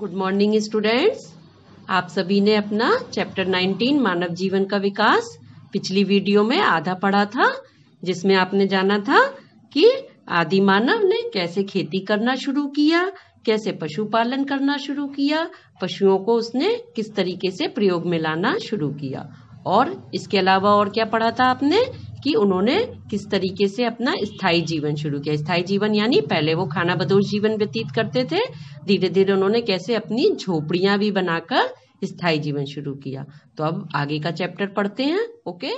Good morning students आप सभी ने अपना चैप्टर 19 मानव जीवन का विकास पिछली वीडियो में आधा पढ़ा था जिसमें आपने जाना था कि आदि मानव ने कैसे खेती करना शुरू किया कैसे पशुपालन करना शुरू किया पशुओं को उसने किस तरीके से प्रयोग में लाना शुरू किया और इसके अलावा और क्या पढ़ा था आपने कि उन्होंने किस तरीके से अपना स्थायी जीवन शुरू किया स्थायी जीवन यानी पहले वो खाना बदोश जीवन व्यतीत करते थे धीरे धीरे उन्होंने कैसे अपनी झोपड़ियां भी बनाकर स्थायी जीवन शुरू किया तो अब आगे का चैप्टर पढ़ते हैं ओके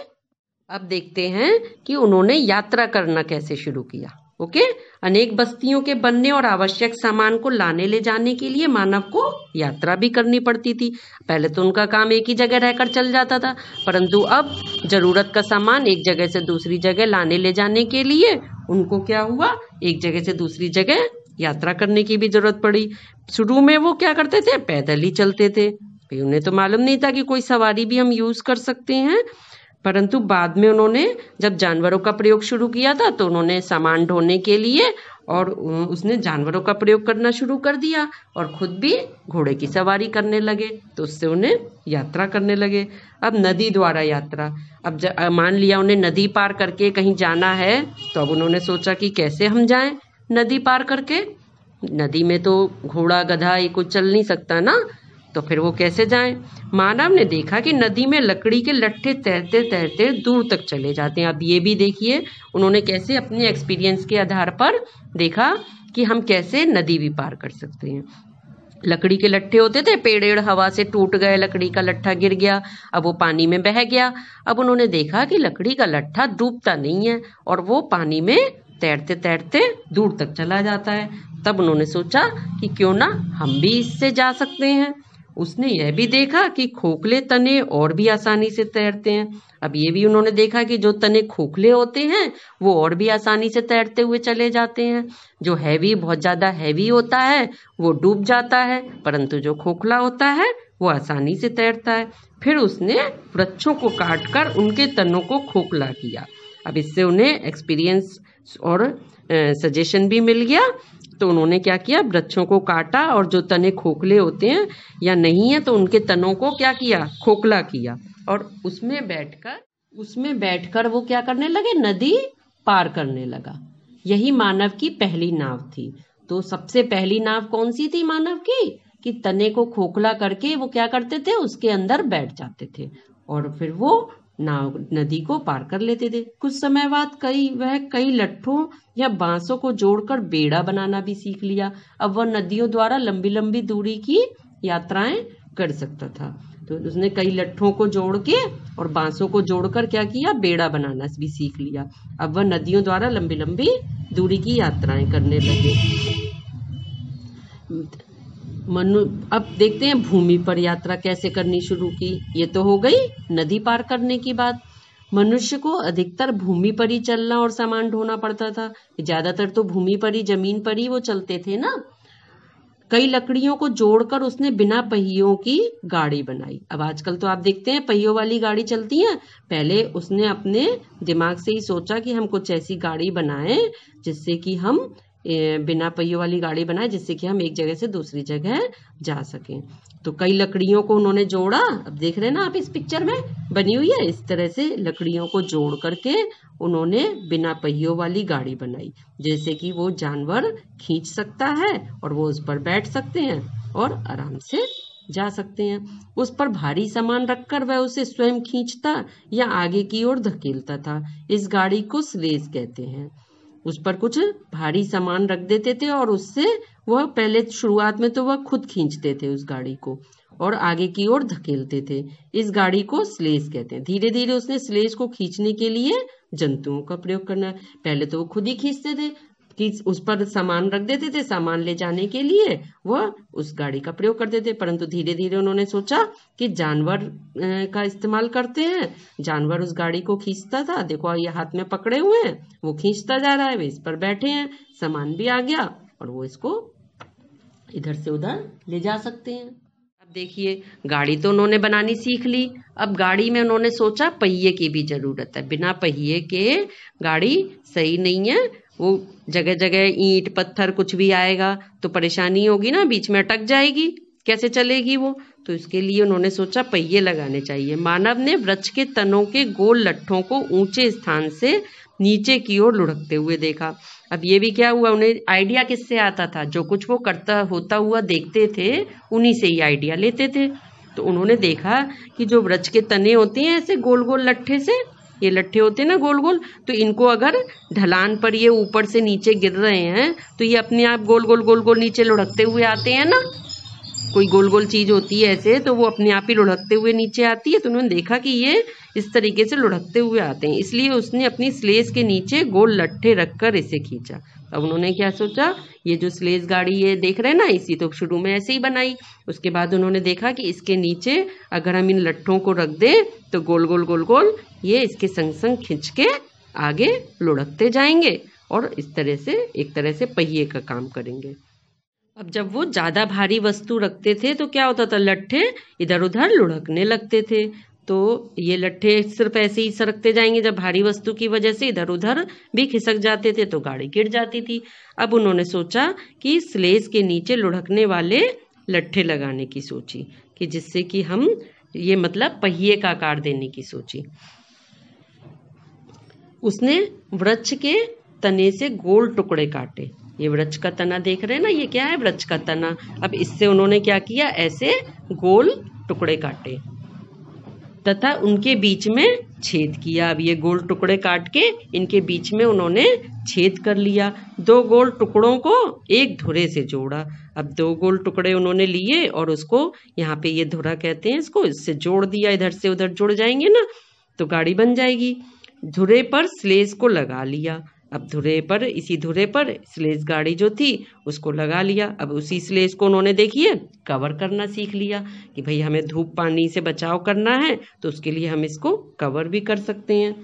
अब देखते हैं कि उन्होंने यात्रा करना कैसे शुरू किया ओके अनेक बस्तियों के बनने और आवश्यक सामान को लाने ले जाने के लिए मानव को यात्रा भी करनी पड़ती थी पहले तो उनका काम एक ही जगह रहकर चल जाता था परंतु अब जरूरत का सामान एक जगह से दूसरी जगह लाने ले जाने के लिए उनको क्या हुआ एक जगह से दूसरी जगह यात्रा करने की भी जरूरत पड़ी शुरू में वो क्या करते थे पैदल ही चलते थे उन्हें तो मालूम नहीं था कि कोई सवारी भी हम यूज कर सकते हैं परंतु बाद में उन्होंने जब जानवरों का प्रयोग शुरू किया था तो उन्होंने सामान ढोने के लिए और उसने जानवरों का प्रयोग करना शुरू कर दिया और खुद भी घोड़े की सवारी करने लगे तो उससे उन्हें यात्रा करने लगे अब नदी द्वारा यात्रा अब मान लिया उन्हें नदी पार करके कहीं जाना है तो अब उन्होंने सोचा कि कैसे हम जाएं नदी पार करके नदी में तो घोड़ा गधा ये कुछ चल नहीं सकता ना तो फिर वो कैसे जाएं? मानव ने देखा कि नदी में लकड़ी के लट्ठे तैरते तैरते दूर तक चले जाते हैं अब ये भी देखिए उन्होंने कैसे अपने एक्सपीरियंस के आधार पर देखा कि हम कैसे नदी भी पार कर सकते हैं लकड़ी के लट्ठे होते थे पेड़ हवा से टूट गए लकड़ी का लट्ठा गिर गया अब वो पानी में बह गया अब उन्होंने देखा कि लकड़ी का लट्ठा डूबता नहीं है और वो पानी में तैरते तैरते दूर तक चला जाता है तब उन्होंने सोचा कि क्यों ना हम भी इससे जा सकते हैं उसने यह भी देखा कि खोखले तने और भी आसानी से तैरते हैं अब ये भी उन्होंने देखा कि जो तने खोखले होते हैं वो और भी आसानी से तैरते हुए चले जाते हैं जो हैवी बहुत ज़्यादा हैवी होता है वो डूब जाता है परंतु जो खोखला होता है वो आसानी से तैरता है फिर उसने वृक्षों को काट कर उनके तनों को खोखला किया अब इससे उन्हें एक्सपीरियंस और सजेशन भी मिल गया तो उन्होंने क्या किया वृक्षों को काटा और जो तने खोखले होते हैं या नहीं है तो उनके तनों को क्या किया खोखला किया और उसमें बैठकर उसमें बैठकर वो क्या करने लगे नदी पार करने लगा यही मानव की पहली नाव थी तो सबसे पहली नाव कौन सी थी मानव की कि तने को खोखला करके वो क्या करते थे उसके अंदर बैठ जाते थे और फिर वो नाव नदी को पार कर लेते थे कुछ समय बाद कई वह कई लट्ठों या बांसों को जोड़कर बेड़ा बनाना भी सीख लिया अब वह नदियों द्वारा लंबी लंबी दूरी की यात्राएं कर सकता था तो उसने कई लट्ठों को जोड़ के और बांसों को जोड़कर क्या किया बेड़ा बनाना भी सीख लिया अब वह नदियों द्वारा लंबी लंबी दूरी की यात्राएं करने लगे मनु अब देखते हैं भूमि पर यात्रा कैसे करनी शुरू की ये तो हो गई नदी पार करने की बात मनुष्य को अधिकतर भूमि पर ही चलना और सामान ढोना पड़ता था ज्यादातर तो भूमि पर ही जमीन पर ही वो चलते थे ना कई लकड़ियों को जोड़कर उसने बिना पहियों की गाड़ी बनाई अब आजकल तो आप देखते हैं पहियों वाली गाड़ी चलती है पहले उसने अपने दिमाग से ही सोचा कि हम कुछ ऐसी गाड़ी बनाएं जिससे कि हम बिना पहियों वाली गाड़ी बनाए जिससे कि हम एक जगह से दूसरी जगह जा सके तो कई लकड़ियों को उन्होंने जोड़ा अब देख रहे हैं ना आप इस पिक्चर में बनी हुई है इस तरह से लकड़ियों को जोड़ करके उन्होंने बिना पहियों वाली गाड़ी बनाई जैसे कि वो जानवर खींच सकता है और वो उस पर बैठ सकते हैं और आराम से जा सकते हैं उस पर भारी सामान रखकर वह उसे स्वयं खींचता या आगे की ओर धकेलता था इस गाड़ी को स्लेज कहते हैं उस पर कुछ भारी सामान रख देते थे और उससे वह पहले शुरुआत में तो वह खुद खींचते थे उस गाड़ी को और आगे की ओर धकेलते थे इस गाड़ी को स्लेज कहते हैं धीरे धीरे उसने स्लेज को खींचने के लिए जंतुओं का प्रयोग करना पहले तो वो खुद ही खींचते थे कि उस पर सामान रख देते थे सामान ले जाने के लिए वह उस गाड़ी का प्रयोग करते थे परंतु धीरे धीरे उन्होंने सोचा कि जानवर का इस्तेमाल करते हैं जानवर उस गाड़ी को खींचता था देखो ये हाथ में पकड़े हुए हैं वो खींचता जा रहा है वे इस पर बैठे हैं सामान भी आ गया और वो इसको इधर से उधर ले जा सकते हैं अब देखिए गाड़ी तो उन्होंने बनानी सीख ली अब गाड़ी में उन्होंने सोचा पहिए की भी जरूरत है बिना पहिए के गाड़ी सही नहीं है वो जगह जगह ईंट पत्थर कुछ भी आएगा तो परेशानी होगी ना बीच में अटक जाएगी कैसे चलेगी वो तो इसके लिए उन्होंने सोचा पहिए लगाने चाहिए मानव ने वृक्ष के तनों के गोल लट्ठों को ऊंचे स्थान से नीचे की ओर लुढ़कते हुए देखा अब ये भी क्या हुआ उन्हें आइडिया किससे आता था जो कुछ वो करता होता हुआ देखते थे उन्हीं से ही आइडिया लेते थे तो उन्होंने देखा कि जो वृक्ष के तने होते हैं ऐसे गोल गोल लट्ठे से ये लट्ठे होते हैं ना गोल गोल तो इनको अगर ढलान पर ये ऊपर से नीचे गिर रहे हैं तो ये अपने आप गोल गोल गोल गोल नीचे लुढ़कते हुए आते हैं ना कोई गोल गोल चीज़ होती है ऐसे तो वो अपने आप ही लुढ़कते हुए नीचे आती है तो उन्होंने देखा कि ये इस तरीके से लुढ़कते हुए आते हैं इसलिए उसने अपनी स्लेज के नीचे गोल लट्ठे रखकर इसे खींचा अब उन्होंने क्या सोचा ये जो स्लेज गाड़ी ये देख रहे हैं ना इसी तो शुरू में ऐसे ही बनाई उसके बाद उन्होंने देखा कि इसके नीचे अगर हम इन लट्ठों को रख दें तो गोल गोल गोल गोल ये इसके संग संग खींच के आगे लुढ़कते जाएंगे और इस तरह से एक तरह से पहिए का काम करेंगे अब जब वो ज़्यादा भारी वस्तु रखते थे तो क्या होता था लट्ठे इधर उधर लुढ़कने लगते थे तो ये लट्ठे सिर्फ ऐसे ही सरकते जाएंगे जब भारी वस्तु की वजह से इधर उधर भी खिसक जाते थे तो गाड़ी गिर जाती थी अब उन्होंने सोचा कि स्लेज के नीचे लुढ़कने वाले लट्ठे लगाने की सोची कि जिससे कि हम ये मतलब पहिए का आकार देने की सोची उसने वृक्ष के तने से गोल टुकड़े काटे ये वृक्ष का तना देख रहे हैं ना ये क्या है वृक्ष का तना अब इससे उन्होंने क्या किया ऐसे गोल टुकड़े काटे तथा उनके बीच में छेद किया अब ये गोल टुकड़े काट के इनके बीच में उन्होंने छेद कर लिया दो गोल टुकड़ों को एक धुरे से जोड़ा अब दो गोल टुकड़े उन्होंने लिए और उसको यहाँ पे ये धुरा कहते हैं इसको इससे जोड़ दिया इधर से उधर जुड़ जाएंगे ना तो गाड़ी बन जाएगी धुरे पर स्लेस को लगा लिया अब धुरे पर इसी धुरे पर स्लेज गाड़ी जो थी उसको लगा लिया अब उसी स्लेज को उन्होंने देखिए कवर करना सीख लिया कि भाई हमें धूप पानी से बचाव करना है तो उसके लिए हम इसको कवर भी कर सकते हैं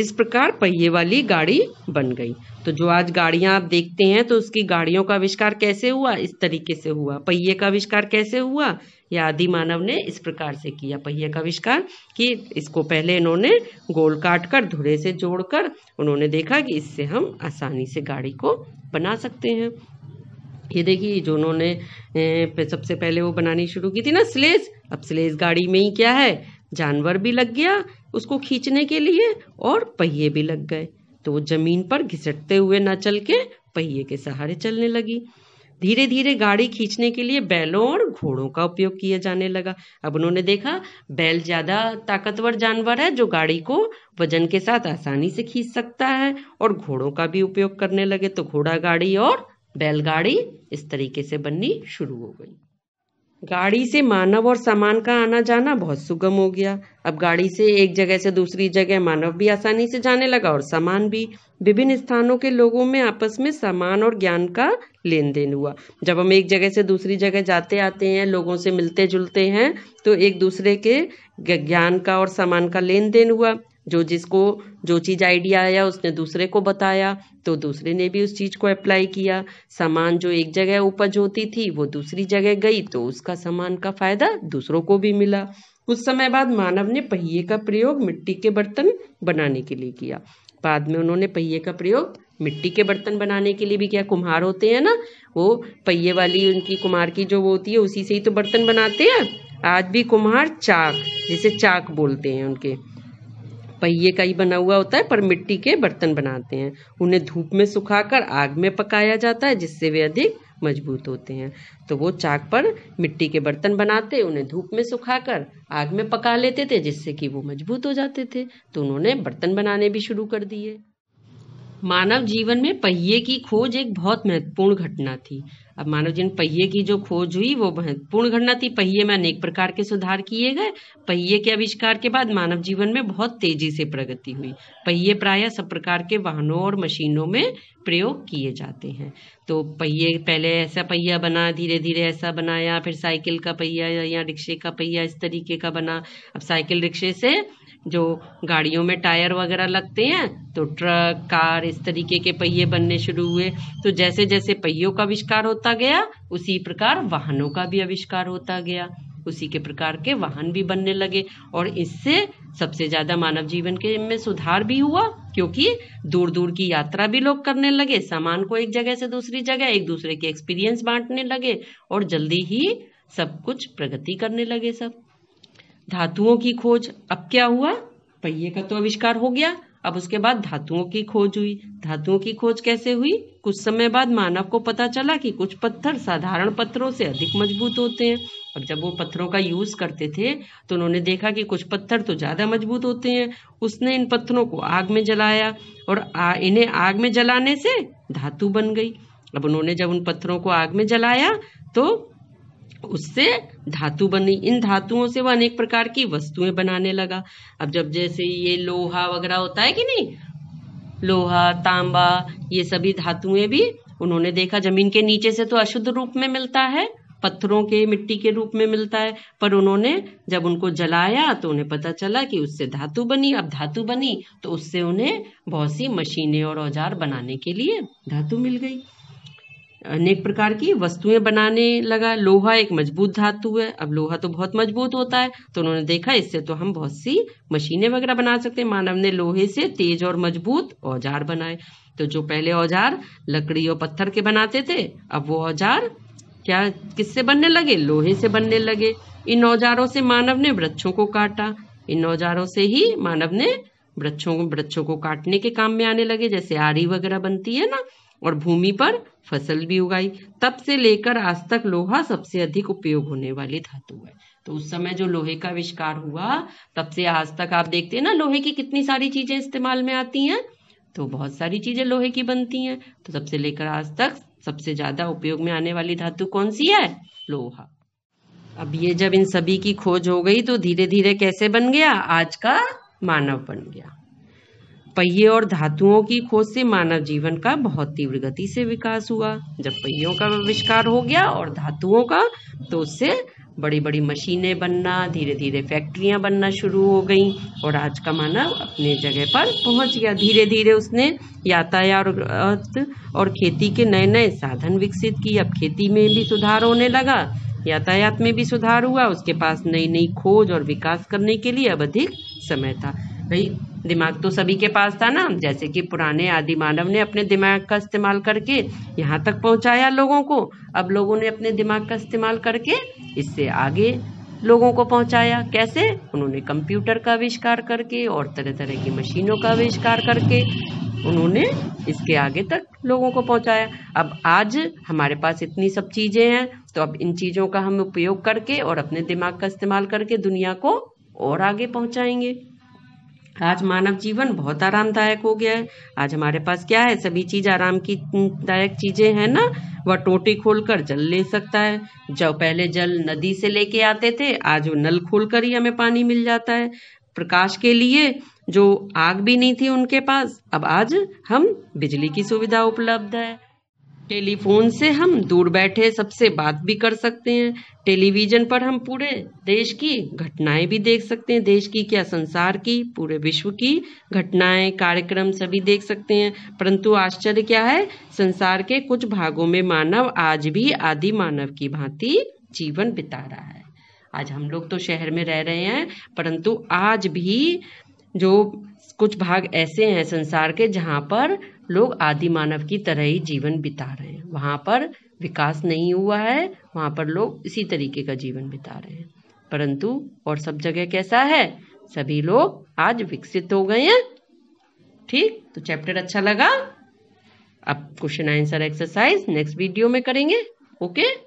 इस प्रकार पहिए वाली गाड़ी बन गई तो जो आज गाड़ियां आप देखते हैं तो उसकी गाड़ियों का आविष्कार कैसे हुआ इस तरीके से हुआ पहिए का आविष्कार कैसे हुआ या आदि मानव ने इस प्रकार से किया पहिए का आविष्कार कि इसको पहले इन्होंने गोल काट कर धुरे से जोड़कर उन्होंने देखा कि इससे हम आसानी से गाड़ी को बना सकते हैं ये देखिए जो उन्होंने सबसे पहले वो बनानी शुरू की थी ना स्लेस अब स्लेस गाड़ी में ही क्या है जानवर भी लग गया उसको खींचने के लिए और पहिए भी लग गए तो वो जमीन पर घिसटते हुए ना चल के पहिए के सहारे चलने लगी धीरे धीरे गाड़ी खींचने के लिए बैलों और घोड़ों का उपयोग किया जाने लगा अब उन्होंने देखा बैल ज़्यादा ताकतवर जानवर है जो गाड़ी को वजन के साथ आसानी से खींच सकता है और घोड़ों का भी उपयोग करने लगे तो घोड़ा गाड़ी और बैलगाड़ी इस तरीके से बननी शुरू हो गई गाड़ी से मानव और सामान का आना जाना बहुत सुगम हो गया अब गाड़ी से एक जगह से दूसरी जगह मानव भी आसानी से जाने लगा और सामान भी विभिन्न स्थानों के लोगों में आपस में सामान और ज्ञान का लेन देन हुआ जब हम एक जगह से दूसरी जगह जाते आते हैं लोगों से मिलते जुलते हैं तो एक दूसरे के ज्ञान का और सामान का लेन देन हुआ जो जिसको जो चीज़ आइडिया आया उसने दूसरे को बताया तो दूसरे ने भी उस चीज़ को अप्लाई किया सामान जो एक जगह उपज होती थी वो दूसरी जगह गई तो उसका सामान का फायदा दूसरों को भी मिला कुछ समय बाद मानव ने पहिए का प्रयोग मिट्टी के बर्तन बनाने के लिए किया बाद में उन्होंने पहिए का प्रयोग मिट्टी के बर्तन बनाने के लिए भी क्या कुम्हार होते हैं ना वो पहिए वाली उनकी कुम्हार की जो वो होती है उसी से ही तो बर्तन बनाते हैं आज भी कुम्हार चाक जिसे चाक बोलते हैं उनके पहिए का ही बना हुआ होता है पर मिट्टी के बर्तन बनाते हैं उन्हें धूप में सुखाकर आग में पकाया जाता है जिससे वे अधिक मजबूत होते हैं तो वो चाक पर मिट्टी के बर्तन बनाते उन्हें धूप में सुखाकर आग में पका लेते थे जिससे कि वो मजबूत हो जाते थे तो उन्होंने बर्तन बनाने भी शुरू कर दिए मानव जीवन में पहिए की खोज एक बहुत महत्वपूर्ण घटना थी अब मानव जीवन पहिए की जो खोज हुई वो महत्वपूर्ण घटना थी पहिए में अनेक प्रकार के सुधार किए गए पहिए के आविष्कार के बाद मानव जीवन में बहुत तेजी से प्रगति हुई पहिए प्राय सब प्रकार के वाहनों और मशीनों में प्रयोग किए जाते हैं तो पहिए पहले ऐसा पहिया बना धीरे धीरे ऐसा बनाया फिर साइकिल का पहिया या रिक्शे का पहिया इस तरीके का बना अब साइकिल रिक्शे से जो गाड़ियों में टायर वगैरह लगते हैं तो ट्रक कार इस तरीके के पहिए बनने शुरू हुए तो जैसे जैसे पहियों का आविष्कार होता गया उसी प्रकार वाहनों का भी आविष्कार होता गया उसी के प्रकार के वाहन भी बनने लगे और इससे सबसे ज्यादा मानव जीवन के में सुधार भी हुआ क्योंकि दूर दूर की यात्रा भी लोग करने लगे सामान को एक जगह से दूसरी जगह एक दूसरे के एक्सपीरियंस बांटने लगे और जल्दी ही सब कुछ प्रगति करने लगे सब धातुओं की खोज अब क्या हुआ पहिए का तो आविष्कार हो गया अब उसके बाद धातुओं की खोज हुई धातुओं की खोज कैसे हुई कुछ समय बाद मानव को पता चला कि कुछ पत्थर साधारण पत्थरों से अधिक मजबूत होते हैं अब जब वो पत्थरों का यूज करते थे तो उन्होंने देखा कि कुछ पत्थर तो ज्यादा मजबूत होते हैं उसने इन पत्थरों को आग में जलाया और आ, इन्हें आग में जलाने से धातु बन गई अब उन्होंने जब उन पत्थरों को आग में जलाया तो उससे धातु बनी इन धातुओं से वह अनेक प्रकार की वस्तुएं बनाने लगा अब जब जैसे ये लोहा वगैरह होता है कि नहीं लोहा तांबा ये सभी धातुएं भी उन्होंने देखा जमीन के नीचे से तो अशुद्ध रूप में मिलता है पत्थरों के मिट्टी के रूप में मिलता है पर उन्होंने जब उनको जलाया तो उन्हें पता चला कि उससे धातु बनी अब धातु बनी तो उससे उन्हें बहुत सी मशीनें और औजार बनाने के लिए धातु मिल गई अनेक प्रकार की वस्तुएं बनाने लगा लोहा एक मजबूत धातु है अब लोहा तो बहुत मजबूत होता है तो उन्होंने देखा इससे तो हम बहुत सी मशीनें वगैरह बना सकते हैं मानव ने लोहे से तेज और मजबूत औजार बनाए तो जो पहले औजार लकड़ी और पत्थर के बनाते थे अब वो औजार क्या किससे बनने लगे लोहे से बनने लगे इन औजारों से मानव ने वृक्षों को काटा इन औजारों से ही मानव ने वृक्षों वृक्षों को काटने के काम में आने लगे जैसे आरी वगैरह बनती है ना और भूमि पर फसल भी उगाई तब से लेकर आज तक लोहा सबसे अधिक उपयोग होने वाली धातु है तो उस समय जो लोहे का आविष्कार हुआ तब से आज तक आप देखते हैं ना लोहे की कितनी सारी चीजें इस्तेमाल में आती हैं तो बहुत सारी चीजें लोहे की बनती हैं तो सबसे लेकर आज तक सबसे ज्यादा उपयोग में आने वाली धातु कौन सी है लोहा अब ये जब इन सभी की खोज हो गई तो धीरे धीरे कैसे बन गया आज का मानव बन गया पहिए और धातुओं की खोज से मानव जीवन का बहुत तीव्र गति से विकास हुआ जब पहियों का आविष्कार हो गया और धातुओं का तो उससे बड़ी बड़ी मशीनें बनना धीरे धीरे फैक्ट्रियां बनना शुरू हो गई और आज का मानव अपने जगह पर पहुंच गया धीरे धीरे उसने यातायात और खेती के नए नए साधन विकसित किए अब खेती में भी सुधार होने लगा यातायात में भी सुधार हुआ उसके पास नई नई खोज और विकास करने के लिए अब अधिक समय था भाई दिमाग तो सभी के पास था ना जैसे कि पुराने आदि मानव ने अपने दिमाग का इस्तेमाल करके यहाँ तक पहुँचाया लोगों को अब लोगों ने अपने दिमाग का इस्तेमाल करके इससे आगे लोगों को पहुंचाया कैसे उन्होंने कंप्यूटर का आविष्कार करके और तरह तरह की मशीनों का आविष्कार करके उन्होंने इसके आगे तक लोगों को पहुंचाया अब आज हमारे पास इतनी सब चीज़ें हैं तो अब इन चीज़ों का हम उपयोग करके और अपने दिमाग का इस्तेमाल करके दुनिया को और आगे पहुंचाएंगे आज मानव जीवन बहुत आरामदायक हो गया है आज हमारे पास क्या है सभी चीज आराम की दायक चीजें हैं ना वह टोटी खोलकर जल ले सकता है जब पहले जल नदी से लेके आते थे आज वो नल खोलकर ही हमें पानी मिल जाता है प्रकाश के लिए जो आग भी नहीं थी उनके पास अब आज हम बिजली की सुविधा उपलब्ध है टेलीफोन से हम दूर बैठे सबसे बात भी कर सकते हैं टेलीविज़न पर हम पूरे देश की घटनाएं भी देख सकते हैं देश की क्या संसार की पूरे विश्व की घटनाएं कार्यक्रम सभी देख सकते हैं परंतु आश्चर्य क्या है संसार के कुछ भागों में मानव आज भी आदि मानव की भांति जीवन बिता रहा है आज हम लोग तो शहर में रह रहे हैं परंतु आज भी जो कुछ भाग ऐसे हैं संसार के जहाँ पर लोग आदि मानव की तरह ही जीवन बिता रहे हैं वहाँ पर विकास नहीं हुआ है वहाँ पर लोग इसी तरीके का जीवन बिता रहे हैं परंतु और सब जगह कैसा है सभी लोग आज विकसित हो गए हैं ठीक तो चैप्टर अच्छा लगा अब question answer exercise next video में करेंगे ओके okay?